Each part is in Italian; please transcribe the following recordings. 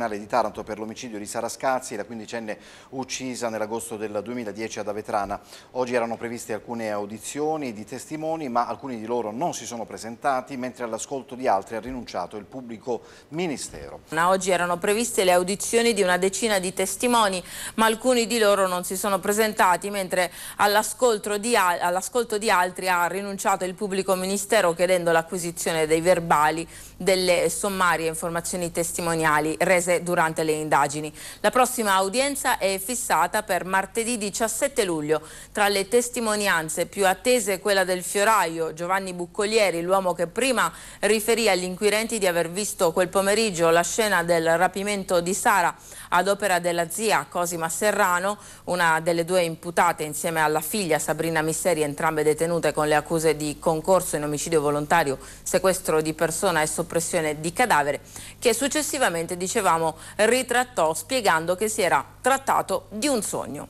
Comunale di Taranto per l'omicidio di Sara Scazzi, la quindicenne uccisa nell'agosto del 2010 ad Avetrana. Oggi erano previste alcune audizioni di testimoni, ma alcuni di loro non si sono presentati, mentre all'ascolto di altri ha rinunciato il pubblico ministero. Oggi erano previste le audizioni di una decina di testimoni, ma alcuni di loro non si sono presentati, mentre all'ascolto di, al all di altri ha rinunciato il pubblico ministero chiedendo l'acquisizione dei verbali delle sommarie informazioni testimoniali rese Varese durante le indagini. La prossima udienza è fissata per martedì 17 luglio. Tra le testimonianze più attese quella del fioraio Giovanni Buccolieri, l'uomo che prima riferì agli inquirenti di aver visto quel pomeriggio la scena del rapimento di Sara ad opera della zia Cosima Serrano, una delle due imputate insieme alla figlia Sabrina Misseri, entrambe detenute con le accuse di concorso in omicidio volontario, sequestro di persona e soppressione di cadavere, che successivamente, dicevamo, Bergamo diciamo, ritrattò spiegando che si era trattato di un sogno.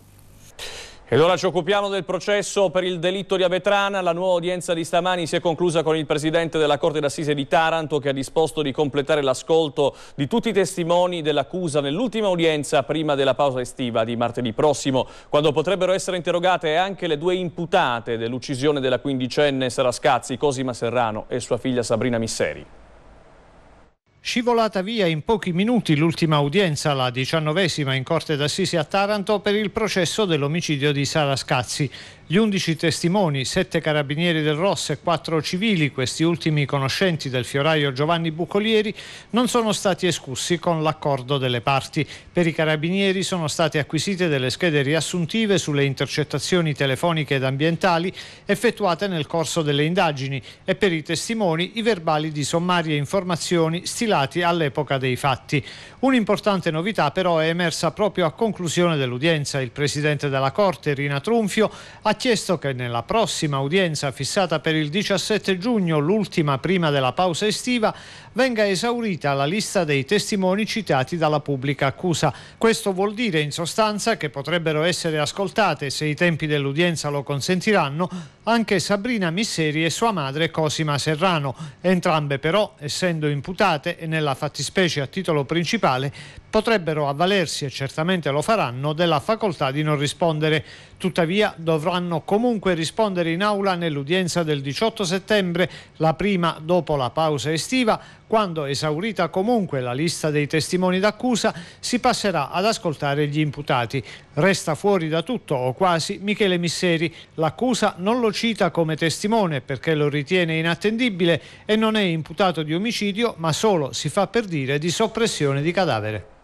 Ed ora ci occupiamo del processo per il delitto di Avetrana. La nuova udienza di stamani si è conclusa con il presidente della Corte d'Assise di Taranto che ha disposto di completare l'ascolto di tutti i testimoni dell'accusa nell'ultima udienza prima della pausa estiva di martedì prossimo, quando potrebbero essere interrogate anche le due imputate dell'uccisione della quindicenne Sara Scazzi, Cosima Serrano e sua figlia Sabrina Misseri. Scivolata via in pochi minuti l'ultima udienza, la diciannovesima in corte d'Assisi a Taranto, per il processo dell'omicidio di Sara Scazzi. Gli 11 testimoni, 7 carabinieri del Ross e 4 civili, questi ultimi conoscenti del fioraio Giovanni Bucolieri, non sono stati escussi con l'accordo delle parti. Per i carabinieri sono state acquisite delle schede riassuntive sulle intercettazioni telefoniche ed ambientali effettuate nel corso delle indagini e per i testimoni i verbali di sommarie informazioni stilati all'epoca dei fatti. Un'importante novità però è emersa proprio a conclusione dell'udienza. Il presidente della Corte, Rina Trunfio, ha chiesto che nella prossima udienza fissata per il 17 giugno, l'ultima prima della pausa estiva, venga esaurita la lista dei testimoni citati dalla pubblica accusa. Questo vuol dire in sostanza che potrebbero essere ascoltate, se i tempi dell'udienza lo consentiranno, anche Sabrina Misseri e sua madre Cosima Serrano, entrambe però essendo imputate e nella fattispecie a titolo principale potrebbero avvalersi, e certamente lo faranno, della facoltà di non rispondere. Tuttavia dovranno comunque rispondere in aula nell'udienza del 18 settembre, la prima dopo la pausa estiva, quando esaurita comunque la lista dei testimoni d'accusa si passerà ad ascoltare gli imputati. Resta fuori da tutto o quasi Michele Misseri. L'accusa non lo cita come testimone perché lo ritiene inattendibile e non è imputato di omicidio ma solo si fa per dire di soppressione di cadavere.